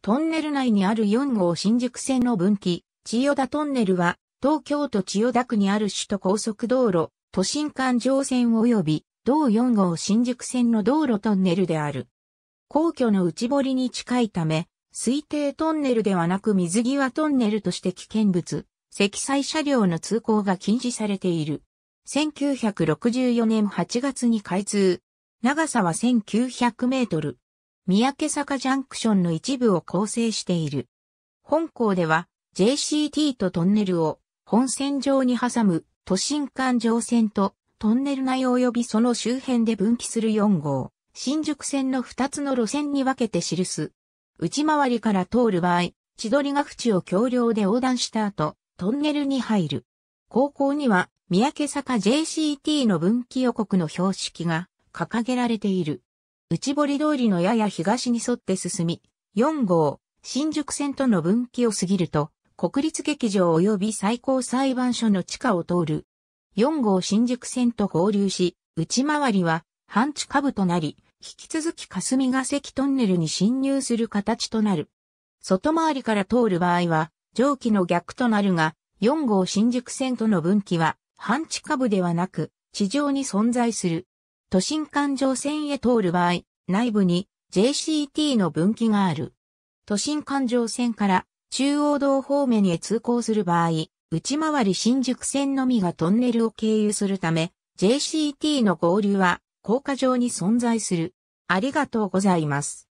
トンネル内にある4号新宿線の分岐、千代田トンネルは、東京都千代田区にある首都高速道路、都心環状線及び、同4号新宿線の道路トンネルである。皇居の内堀に近いため、推定トンネルではなく水際トンネルとして危険物、積載車両の通行が禁止されている。1964年8月に開通。長さは1900メートル。三宅坂ジャンクションの一部を構成している。本校では JCT とトンネルを本線上に挟む都心環状線とトンネル内及びその周辺で分岐する4号、新宿線の2つの路線に分けて記す。内回りから通る場合、千鳥ヶ淵を橋梁で横断した後、トンネルに入る。高校には、三宅坂 JCT の分岐予告の標識が掲げられている。内堀通りのやや東に沿って進み、4号、新宿線との分岐を過ぎると、国立劇場及び最高裁判所の地下を通る。4号新宿線と合流し、内回りは半地下部となり、引き続き霞ヶ関トンネルに侵入する形となる。外回りから通る場合は、上記の逆となるが、4号新宿線との分岐は、半地下部ではなく、地上に存在する。都心環状線へ通る場合、内部に JCT の分岐がある。都心環状線から中央道方面へ通行する場合、内回り新宿線のみがトンネルを経由するため、JCT の合流は高架上に存在する。ありがとうございます。